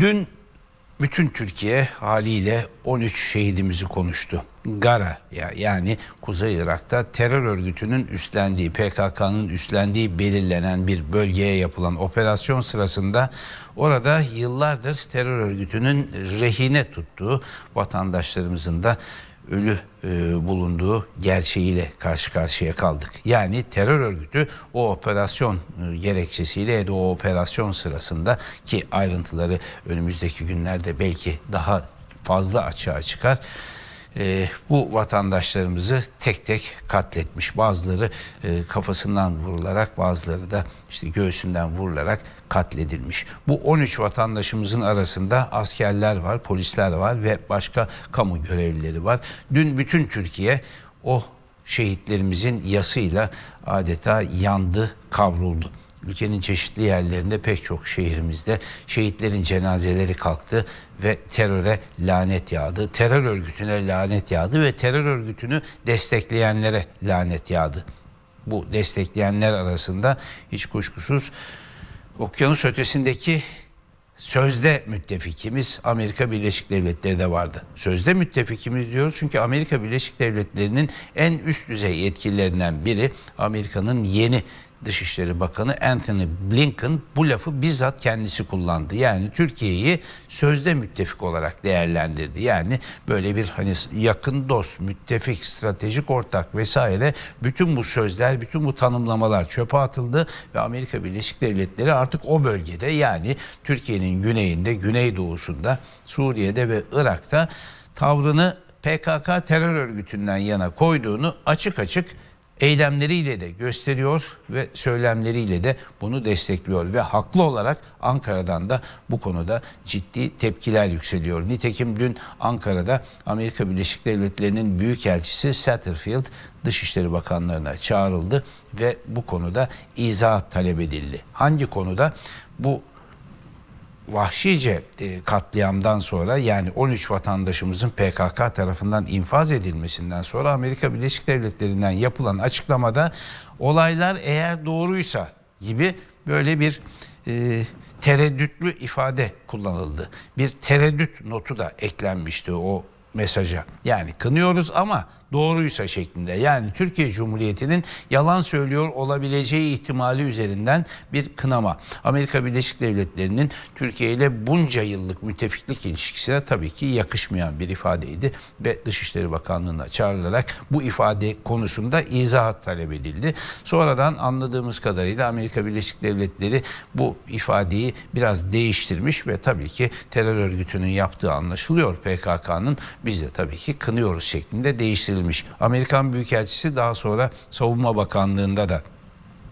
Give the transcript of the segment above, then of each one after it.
Dün bütün Türkiye haliyle 13 şehidimizi konuştu. Gara ya yani Kuzey Irak'ta terör örgütünün üstlendiği PKK'nın üstlendiği belirlenen bir bölgeye yapılan operasyon sırasında orada yıllardır terör örgütünün rehine tuttuğu vatandaşlarımızın da ölü e, bulunduğu gerçeğiyle karşı karşıya kaldık. Yani terör örgütü o operasyon e, gerekçesiyle ya o operasyon sırasında ki ayrıntıları önümüzdeki günlerde belki daha fazla açığa çıkar e, bu vatandaşlarımızı tek tek katletmiş. Bazıları e, kafasından vurularak bazıları da işte göğsünden vurularak katledilmiş. Bu 13 vatandaşımızın arasında askerler var, polisler var ve başka kamu görevlileri var. Dün bütün Türkiye o şehitlerimizin yasıyla adeta yandı, kavruldu ülkenin çeşitli yerlerinde pek çok şehrimizde şehitlerin cenazeleri kalktı ve teröre lanet yağdı. Terör örgütüne lanet yağdı ve terör örgütünü destekleyenlere lanet yağdı. Bu destekleyenler arasında hiç kuşkusuz okyanus ötesindeki sözde müttefikimiz Amerika Birleşik Devletleri de vardı. Sözde müttefikimiz diyoruz çünkü Amerika Birleşik Devletleri'nin en üst düzey yetkililerinden biri Amerika'nın yeni Dışişleri Bakanı Anthony Blinken bu lafı bizzat kendisi kullandı. Yani Türkiye'yi sözde müttefik olarak değerlendirdi. Yani böyle bir hani yakın dost, müttefik, stratejik ortak vesaire bütün bu sözler, bütün bu tanımlamalar çöpe atıldı ve Amerika Birleşik Devletleri artık o bölgede yani Türkiye'nin güneyinde, güneydoğusunda, Suriye'de ve Irak'ta tavrını PKK terör örgütünden yana koyduğunu açık açık eylemleriyle de gösteriyor ve söylemleriyle de bunu destekliyor ve haklı olarak Ankara'dan da bu konuda ciddi tepkiler yükseliyor. Nitekim dün Ankara'da Amerika Birleşik Devletleri'nin Büyükelçisi Satterfield Dışişleri Bakanlarına çağrıldı ve bu konuda izah talep edildi. Hangi konuda? Bu vahşice e, katliamdan sonra yani 13 vatandaşımızın PKK tarafından infaz edilmesinden sonra Amerika Birleşik Devletleri'nden yapılan açıklamada olaylar eğer doğruysa gibi böyle bir e, tereddütlü ifade kullanıldı. Bir tereddüt notu da eklenmişti o mesaja. Yani kınıyoruz ama doğruysa şeklinde. Yani Türkiye Cumhuriyeti'nin yalan söylüyor olabileceği ihtimali üzerinden bir kınama. Amerika Birleşik Devletleri'nin Türkiye ile bunca yıllık müttefiklik ilişkisine tabii ki yakışmayan bir ifadeydi ve Dışişleri Bakanlığı'na çağrılarak bu ifade konusunda izah talep edildi. Sonradan anladığımız kadarıyla Amerika Birleşik Devletleri bu ifadeyi biraz değiştirmiş ve tabii ki terör örgütünün yaptığı anlaşılıyor PKK'nın biz de tabii ki kınıyoruz şeklinde değiştirmiş eleştirilmiş. Amerikan Büyükelçisi daha sonra Savunma Bakanlığı'nda da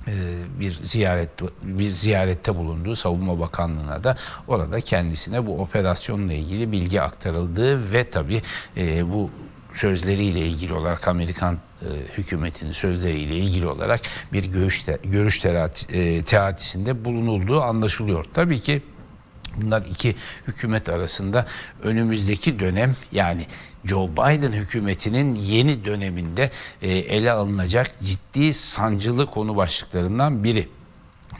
e, bir ziyaret bir ziyarette bulunduğu Savunma Bakanlığı'na da orada kendisine bu operasyonla ilgili bilgi aktarıldığı ve tabi e, bu sözleriyle ilgili olarak Amerikan e, hükümetinin sözleriyle ilgili olarak bir görüş, te, görüş teatisinde bulunulduğu anlaşılıyor. Tabii ki Bunlar iki hükümet arasında önümüzdeki dönem yani Joe Biden hükümetinin yeni döneminde e, ele alınacak ciddi sancılı konu başlıklarından biri.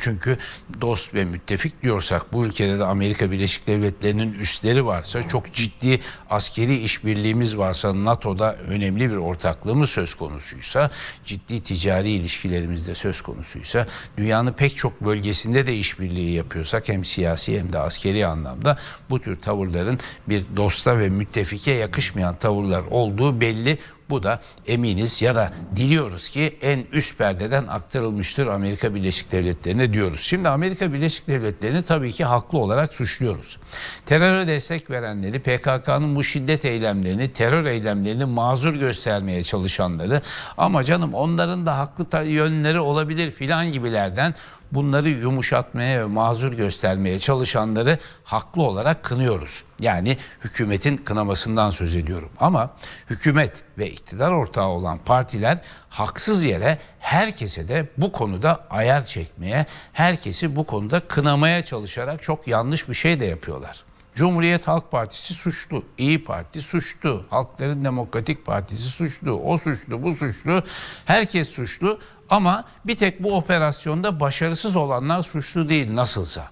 Çünkü dost ve müttefik diyorsak bu ülkede de Amerika Birleşik Devletleri'nin üstleri varsa çok ciddi askeri işbirliğimiz varsa NATO'da önemli bir ortaklığımız söz konusuysa ciddi ticari ilişkilerimizde söz konusuysa dünyanın pek çok bölgesinde de işbirliği yapıyorsak hem siyasi hem de askeri anlamda bu tür tavırların bir dosta ve müttefike yakışmayan tavırlar olduğu belli. Bu da eminiz ya da diliyoruz ki en üst perdeden aktarılmıştır Amerika Birleşik Devletleri'ne diyoruz. Şimdi Amerika Birleşik Devletleri'ni tabii ki haklı olarak suçluyoruz. Teröre destek verenleri, PKK'nın bu şiddet eylemlerini, terör eylemlerini mazur göstermeye çalışanları ama canım onların da haklı yönleri olabilir filan gibilerden bunları yumuşatmaya ve mazur göstermeye çalışanları haklı olarak kınıyoruz. Yani hükümetin kınamasından söz ediyorum. Ama hükümet ve iktidar ortağı olan partiler haksız yere herkese de bu konuda ayar çekmeye, herkesi bu konuda kınamaya çalışarak çok yanlış bir şey de yapıyorlar. Cumhuriyet Halk Partisi suçlu, İyi Parti suçlu, Halkların Demokratik Partisi suçlu, o suçlu, bu suçlu, herkes suçlu ama bir tek bu operasyonda başarısız olanlar suçlu değil nasılsa.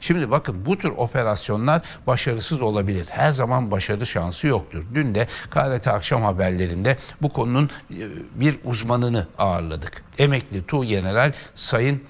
Şimdi bakın bu tür operasyonlar başarısız olabilir. Her zaman başarı şansı yoktur. Dün de KRT akşam haberlerinde bu konunun e, bir uzmanını ağırladık. Emekli Tu General Sayın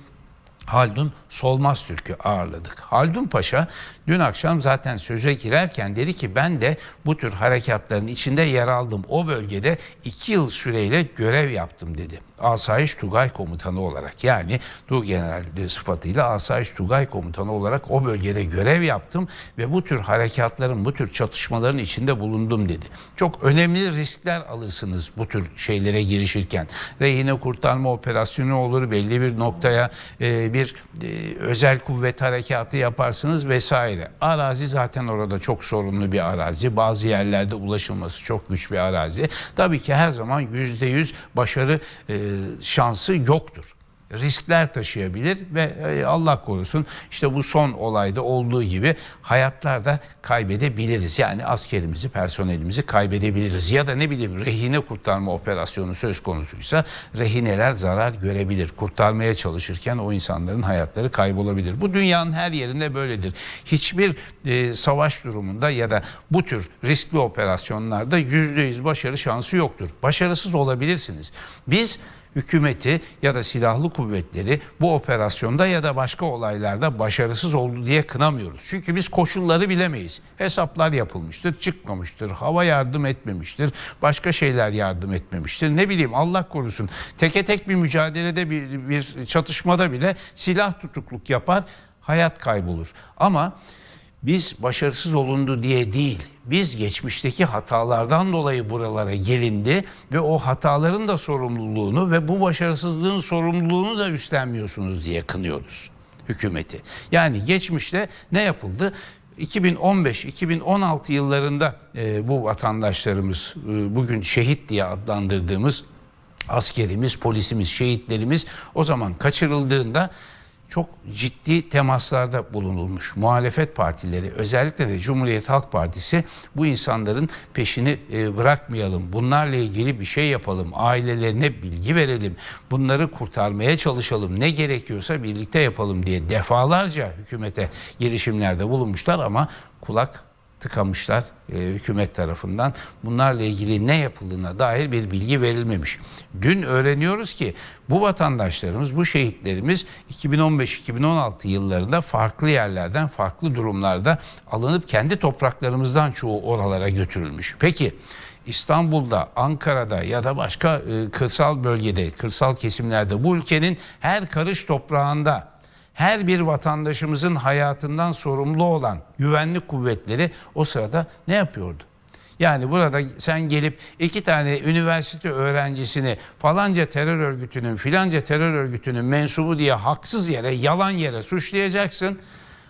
Haldun Solmaz Türk'ü ağırladık. Haldun Paşa dün akşam zaten söze girerken dedi ki ben de bu tür harekatların içinde yer aldım. O bölgede iki yıl süreyle görev yaptım dedi. Asayiş Tugay Komutanı olarak yani Tugeneral sıfatıyla Asayiş Tugay Komutanı olarak o bölgede görev yaptım ve bu tür harekatların, bu tür çatışmaların içinde bulundum dedi. Çok önemli riskler alırsınız bu tür şeylere girişirken. Rehine kurtarma operasyonu olur, belli bir noktaya e, bir e, özel kuvvet harekatı yaparsınız vesaire. Arazi zaten orada çok sorunlu bir arazi. Bazı yerlerde ulaşılması çok güç bir arazi. Tabii ki her zaman %100 başarı e, şansı yoktur riskler taşıyabilir ve e, Allah korusun işte bu son olayda olduğu gibi hayatlar da kaybedebiliriz. Yani askerimizi, personelimizi kaybedebiliriz ya da ne bileyim rehine kurtarma operasyonu söz konusuysa rehineler zarar görebilir. Kurtarmaya çalışırken o insanların hayatları kaybolabilir. Bu dünyanın her yerinde böyledir. Hiçbir e, savaş durumunda ya da bu tür riskli operasyonlarda yüzde yüz başarı şansı yoktur. Başarısız olabilirsiniz. Biz hükümeti ya da silahlı kuvvetleri bu operasyonda ya da başka olaylarda başarısız oldu diye kınamıyoruz. Çünkü biz koşulları bilemeyiz. Hesaplar yapılmıştır, çıkmamıştır, hava yardım etmemiştir, başka şeyler yardım etmemiştir. Ne bileyim Allah korusun teke tek bir mücadelede bir, bir çatışmada bile silah tutukluk yapar, hayat kaybolur. Ama biz başarısız olundu diye değil, biz geçmişteki hatalardan dolayı buralara gelindi ve o hataların da sorumluluğunu ve bu başarısızlığın sorumluluğunu da üstlenmiyorsunuz diye kınıyoruz hükümeti. Yani geçmişte ne yapıldı? 2015-2016 yıllarında e, bu vatandaşlarımız e, bugün şehit diye adlandırdığımız askerimiz, polisimiz, şehitlerimiz o zaman kaçırıldığında çok ciddi temaslarda bulunulmuş. Muhalefet partileri özellikle de Cumhuriyet Halk Partisi bu insanların peşini e, bırakmayalım. Bunlarla ilgili bir şey yapalım. Ailelerine bilgi verelim. Bunları kurtarmaya çalışalım. Ne gerekiyorsa birlikte yapalım diye defalarca hükümete girişimlerde bulunmuşlar ama kulak tıkamışlar e, hükümet tarafından. Bunlarla ilgili ne yapıldığına dair bir bilgi verilmemiş. Dün öğreniyoruz ki bu vatandaşlarımız, bu şehitlerimiz 2015-2016 yıllarında farklı yerlerden, farklı durumlarda alınıp kendi topraklarımızdan çoğu oralara götürülmüş. Peki İstanbul'da, Ankara'da ya da başka e, kırsal bölgede, kırsal kesimlerde bu ülkenin her karış toprağında her bir vatandaşımızın hayatından sorumlu olan güvenlik kuvvetleri o sırada ne yapıyordu? Yani burada sen gelip iki tane üniversite öğrencisini falanca terör örgütünün filanca terör örgütünün mensubu diye haksız yere yalan yere suçlayacaksın.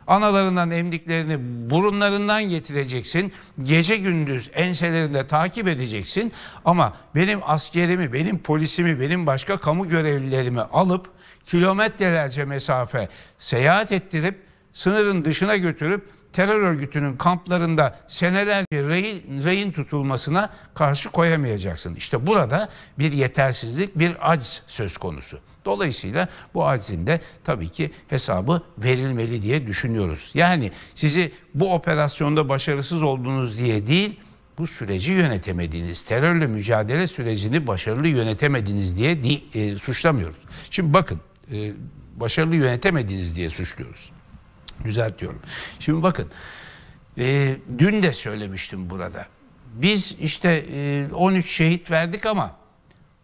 Analarından emdiklerini burunlarından getireceksin. Gece gündüz enselerinde takip edeceksin. Ama benim askerimi, benim polisimi, benim başka kamu görevlilerimi alıp kilometrelerce mesafe seyahat ettirip sınırın dışına götürüp terör örgütünün kamplarında senelerce rehin, rehin tutulmasına karşı koyamayacaksın. İşte burada bir yetersizlik, bir acz söz konusu. Dolayısıyla bu aczin de tabii ki hesabı verilmeli diye düşünüyoruz. Yani sizi bu operasyonda başarısız oldunuz diye değil, bu süreci yönetemediğiniz, terörle mücadele sürecini başarılı yönetemediniz diye e, suçlamıyoruz. Şimdi bakın e, başarılı yönetemediniz diye suçluyoruz. Düzeltiyorum. Şimdi bakın e, dün de söylemiştim burada. Biz işte e, 13 şehit verdik ama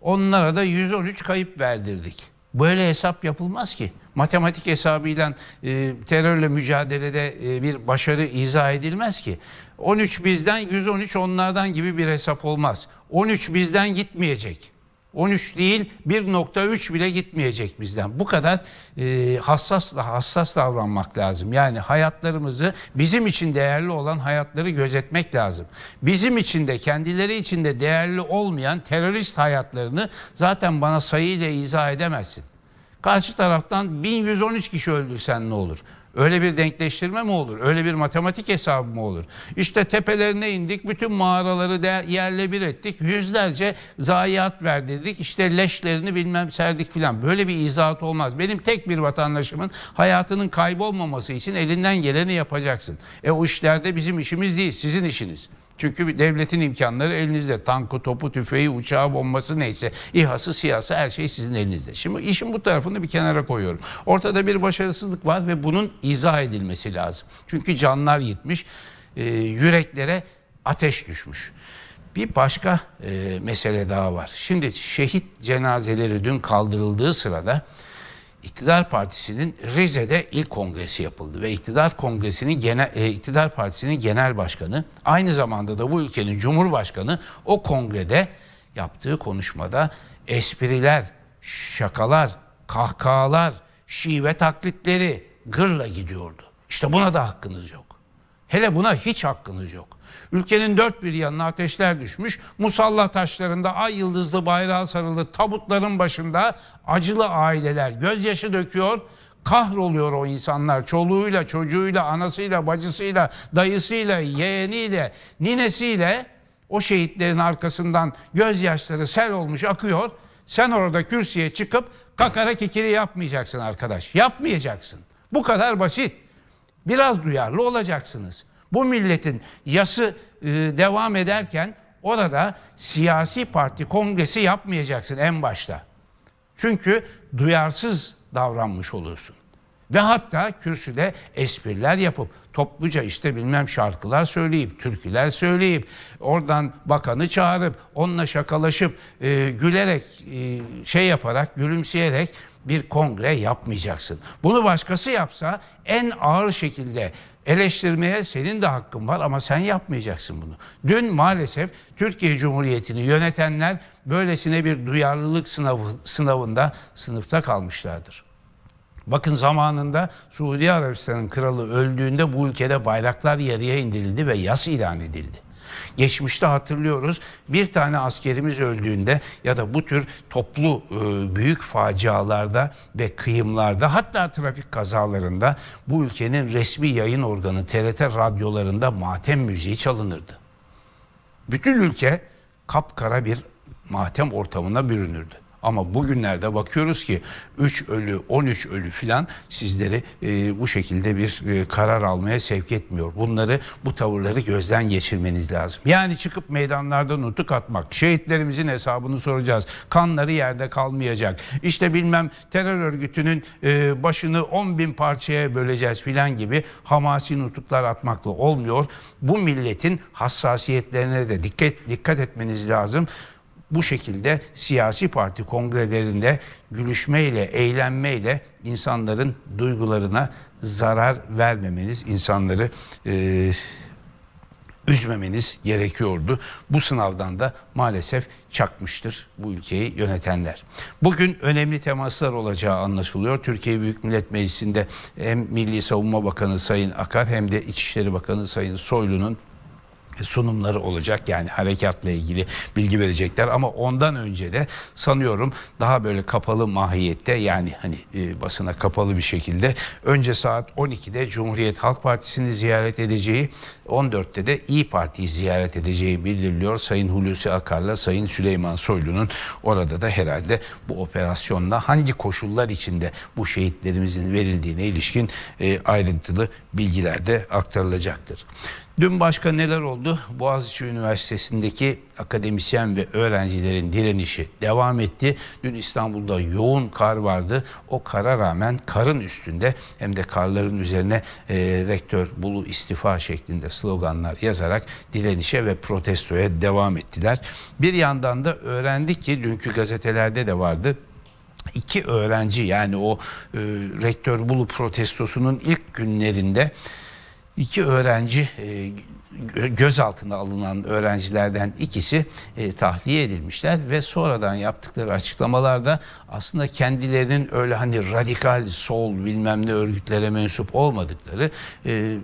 onlara da 113 kayıp verdirdik. Böyle hesap yapılmaz ki. Matematik hesabıyla e, terörle mücadelede e, bir başarı izah edilmez ki. 13 bizden 113 onlardan gibi bir hesap olmaz. 13 bizden gitmeyecek. 13 değil 1.3 bile gitmeyecek bizden. Bu kadar e, hassas hassas davranmak lazım. Yani hayatlarımızı bizim için değerli olan hayatları gözetmek lazım. Bizim için de kendileri için de değerli olmayan terörist hayatlarını zaten bana sayıyla izah edemezsin. Karşı taraftan 1113 kişi öldürsen ne olur? Öyle bir denkleştirme mi olur? Öyle bir matematik hesabı mı olur? İşte tepelerine indik, bütün mağaraları de yerle bir ettik. Yüzlerce zayiat dedik, İşte leşlerini bilmem serdik filan. Böyle bir izahat olmaz. Benim tek bir vatandaşımın hayatının kaybolmaması için elinden geleni yapacaksın. E o işlerde bizim işimiz değil, sizin işiniz. Çünkü devletin imkanları elinizde. Tankı, topu, tüfeği, uçağı, bombası neyse. İHA'sı, siyasi, her şey sizin elinizde. Şimdi işin bu tarafını bir kenara koyuyorum. Ortada bir başarısızlık var ve bunun izah edilmesi lazım. Çünkü canlar gitmiş, e, yüreklere ateş düşmüş. Bir başka e, mesele daha var. Şimdi şehit cenazeleri dün kaldırıldığı sırada İktidar Partisi'nin Rize'de ilk kongresi yapıldı ve İktidar Kongresi'nin genel e, İktidar Partisi'nin genel başkanı aynı zamanda da bu ülkenin cumhurbaşkanı o kongrede yaptığı konuşmada espriler, şakalar, kahkahalar, şive taklitleri gırla gidiyordu. İşte buna da hakkınız yok. Hele buna hiç hakkınız yok. Ülkenin dört bir yanına ateşler düşmüş. Musalla taşlarında ay yıldızlı bayrağı sarılı tabutların başında acılı aileler gözyaşı döküyor kahroluyor o insanlar. Çoluğuyla, çocuğuyla, anasıyla, bacısıyla, dayısıyla, yeğeniyle, ninesiyle o şehitlerin arkasından gözyaşları sel olmuş akıyor. Sen orada kürsüye çıkıp kakara kikiri yapmayacaksın arkadaş. Yapmayacaksın. Bu kadar basit. Biraz duyarlı olacaksınız. Bu milletin yası e, devam ederken orada siyasi parti kongresi yapmayacaksın en başta. Çünkü duyarsız davranmış olursun. Ve hatta kürsüde espriler yapıp topluca işte bilmem şarkılar söyleyip, türküler söyleyip, oradan bakanı çağırıp, onunla şakalaşıp, e, gülerek, e, şey yaparak, gülümseyerek bir kongre yapmayacaksın. Bunu başkası yapsa en ağır şekilde Eleştirmeye senin de hakkın var ama sen yapmayacaksın bunu. Dün maalesef Türkiye Cumhuriyeti'ni yönetenler böylesine bir duyarlılık sınavı, sınavında sınıfta kalmışlardır. Bakın zamanında Suudi Arabistan'ın kralı öldüğünde bu ülkede bayraklar yarıya indirildi ve yas ilan edildi. Geçmişte hatırlıyoruz bir tane askerimiz öldüğünde ya da bu tür toplu e, büyük facialarda ve kıyımlarda hatta trafik kazalarında bu ülkenin resmi yayın organı TRT radyolarında matem müziği çalınırdı. Bütün ülke kapkara bir matem ortamına bürünürdü. Ama bugünlerde bakıyoruz ki 3 ölü 13 ölü filan sizleri e, bu şekilde bir e, karar almaya sevk etmiyor. Bunları bu tavırları gözden geçirmeniz lazım. Yani çıkıp meydanlarda nutuk atmak, şehitlerimizin hesabını soracağız. Kanları yerde kalmayacak. İşte bilmem terör örgütünün e, başını 10 bin parçaya böleceğiz filan gibi hamasi nutuklar atmakla olmuyor. Bu milletin hassasiyetlerine de dikkat, dikkat etmeniz lazım bu şekilde siyasi parti kongrelerinde gülüşmeyle, eğlenmeyle insanların duygularına zarar vermemeniz, insanları e, üzmemeniz gerekiyordu. Bu sınavdan da maalesef çakmıştır bu ülkeyi yönetenler. Bugün önemli temaslar olacağı anlaşılıyor. Türkiye Büyük Millet Meclisi'nde hem Milli Savunma Bakanı Sayın Akar hem de İçişleri Bakanı Sayın Soylu'nun sunumları olacak. Yani harekatla ilgili bilgi verecekler ama ondan önce de sanıyorum daha böyle kapalı mahiyette yani hani e, basına kapalı bir şekilde önce saat 12'de Cumhuriyet Halk Partisi'ni ziyaret edeceği 14'te de İyi Parti'yi ziyaret edeceği bildiriliyor. Sayın Hulusi Akar'la Sayın Süleyman Soylu'nun orada da herhalde bu operasyonla hangi koşullar içinde bu şehitlerimizin verildiğine ilişkin e, ayrıntılı bilgiler de aktarılacaktır. Dün başka neler oldu? Boğaziçi Üniversitesi'ndeki akademisyen ve öğrencilerin direnişi devam etti. Dün İstanbul'da yoğun kar vardı. O kara rağmen karın üstünde hem de karların üzerine e, rektör bulu istifa şeklinde sloganlar yazarak direnişe ve protestoya devam ettiler. Bir yandan da öğrendik ki dünkü gazetelerde de vardı iki öğrenci yani o e, rektör bulu protestosunun ilk günlerinde İki öğrenci e, gözaltına alınan öğrencilerden ikisi e, tahliye edilmişler ve sonradan yaptıkları açıklamalarda aslında kendilerinin öyle hani radikal sol bilmem ne örgütlere mensup olmadıkları e,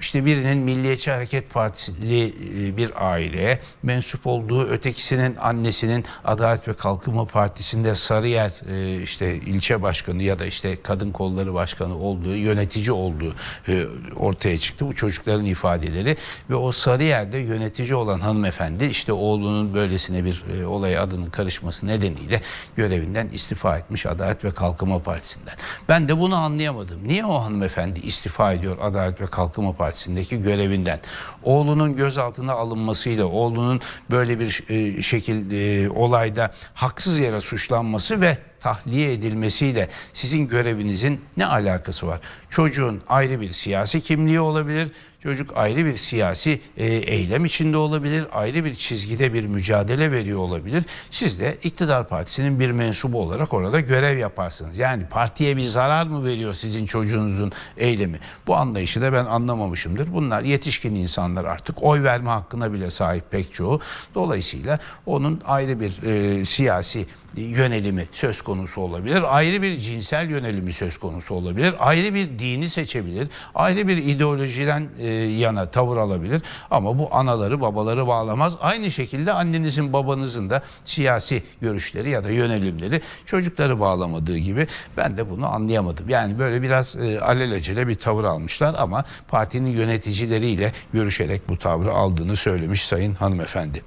işte birinin Milliyetçi Hareket Partili e, bir aileye mensup olduğu ötekisinin annesinin Adalet ve Kalkınma Partisi'nde Sarıyer e, işte ilçe başkanı ya da işte kadın kolları başkanı olduğu yönetici olduğu e, ortaya çıktı. Bu çocukların ifadeleri ve o Sarıyer'de yönetici olan hanımefendi işte oğlunun böylesine bir olaya adının karışması nedeniyle görevinden istifa etmiş Adalet ve Kalkınma Partisi'nden. Ben de bunu anlayamadım. Niye o hanımefendi istifa ediyor Adalet ve Kalkınma Partisi'nden? Partisi'ndeki görevinden. Oğlunun gözaltına alınmasıyla, oğlunun böyle bir e, şekilde olayda haksız yere suçlanması ve tahliye edilmesiyle sizin görevinizin ne alakası var? Çocuğun ayrı bir siyasi kimliği olabilir, Çocuk ayrı bir siyasi e, eylem içinde olabilir, ayrı bir çizgide bir mücadele veriyor olabilir. Siz de iktidar partisinin bir mensubu olarak orada görev yaparsınız. Yani partiye bir zarar mı veriyor sizin çocuğunuzun eylemi? Bu anlayışı da ben anlamamışımdır. Bunlar yetişkin insanlar artık oy verme hakkına bile sahip pek çoğu. Dolayısıyla onun ayrı bir e, siyasi yönelimi söz konusu olabilir. Ayrı bir cinsel yönelimi söz konusu olabilir. Ayrı bir dini seçebilir. Ayrı bir ideolojiden e, yana tavır alabilir. Ama bu anaları babaları bağlamaz. Aynı şekilde annenizin babanızın da siyasi görüşleri ya da yönelimleri çocukları bağlamadığı gibi ben de bunu anlayamadım. Yani böyle biraz e, alelacele bir tavır almışlar ama partinin yöneticileriyle görüşerek bu tavrı aldığını söylemiş sayın hanımefendi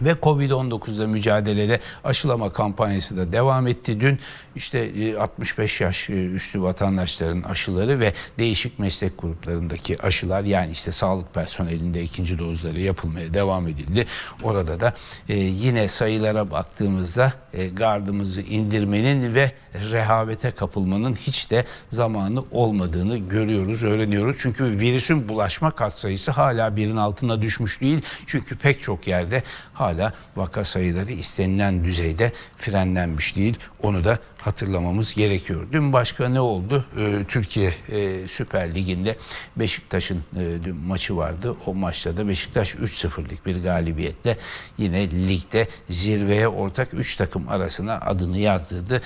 ve covid 19 ile mücadelede aşılama kampanyası da devam etti. Dün işte 65 e, yaş e, üstü vatandaşların aşıları ve değişik meslek gruplarındaki aşılar yani işte sağlık personelinde ikinci dozları yapılmaya devam edildi. Orada da e, yine sayılara baktığımızda gardımızı indirmenin ve rehavete kapılmanın hiç de zamanı olmadığını görüyoruz, öğreniyoruz. Çünkü virüsün bulaşma katsayısı hala birin altına düşmüş değil. Çünkü pek çok yerde hala hala vaka sayıları istenilen düzeyde frenlenmiş değil. Onu da hatırlamamız gerekiyor. Dün başka ne oldu? Ee, Türkiye e, Süper Ligi'nde Beşiktaş'ın e, dün maçı vardı. O maçta da Beşiktaş 3-0'lık bir galibiyetle yine ligde zirveye ortak 3 takım arasına adını yazdırdı.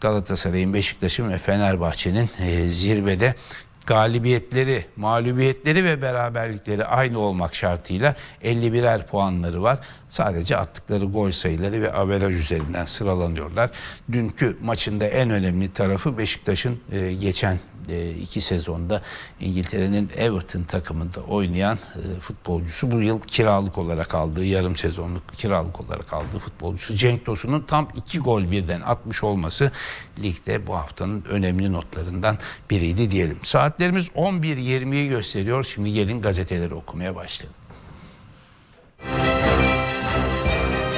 Galatasaray'ın, Beşiktaş'ın ve Fenerbahçe'nin e, zirvede galibiyetleri, mağlubiyetleri ve beraberlikleri aynı olmak şartıyla 51'er puanları var. Sadece attıkları gol sayıları ve averaj üzerinden sıralanıyorlar. Dünkü maçında en önemli tarafı Beşiktaş'ın e, geçen e, iki sezonda İngiltere'nin Everton takımında oynayan e, futbolcusu bu yıl kiralık olarak aldığı yarım sezonluk kiralık olarak aldığı futbolcusu Cenk Tosun'un tam iki gol birden atmış olması ligde bu haftanın önemli notlarından biriydi diyelim. Saatlerimiz 11.20'yi gösteriyor. Şimdi gelin gazeteleri okumaya başlayalım.